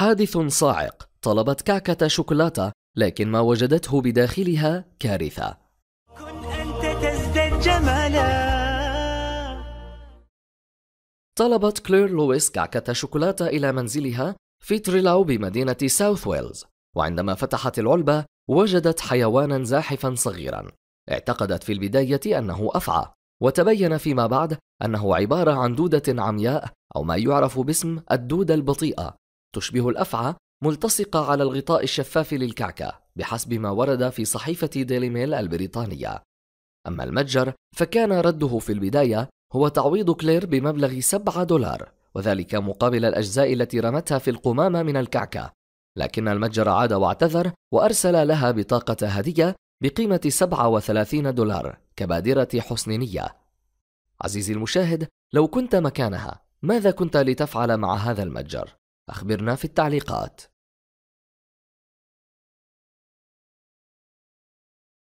حادث صاعق طلبت كعكة شوكولاتة لكن ما وجدته بداخلها كارثة كن أنت تزداد جمالا طلبت كلير لويس كعكة شوكولاتة إلى منزلها في تريلاو بمدينة ساوث ويلز وعندما فتحت العلبة وجدت حيوانا زاحفا صغيرا اعتقدت في البداية أنه أفعى وتبين فيما بعد أنه عبارة عن دودة عمياء أو ما يعرف باسم الدودة البطيئة تشبه الأفعى ملتصقة على الغطاء الشفاف للكعكة بحسب ما ورد في صحيفة ديلي ميل البريطانية أما المتجر فكان رده في البداية هو تعويض كلير بمبلغ 7 دولار وذلك مقابل الأجزاء التي رمتها في القمامة من الكعكة لكن المتجر عاد واعتذر وأرسل لها بطاقة هدية بقيمة 37 دولار كبادرة حسن نية عزيزي المشاهد لو كنت مكانها ماذا كنت لتفعل مع هذا المتجر؟ أخبرنا في التعليقات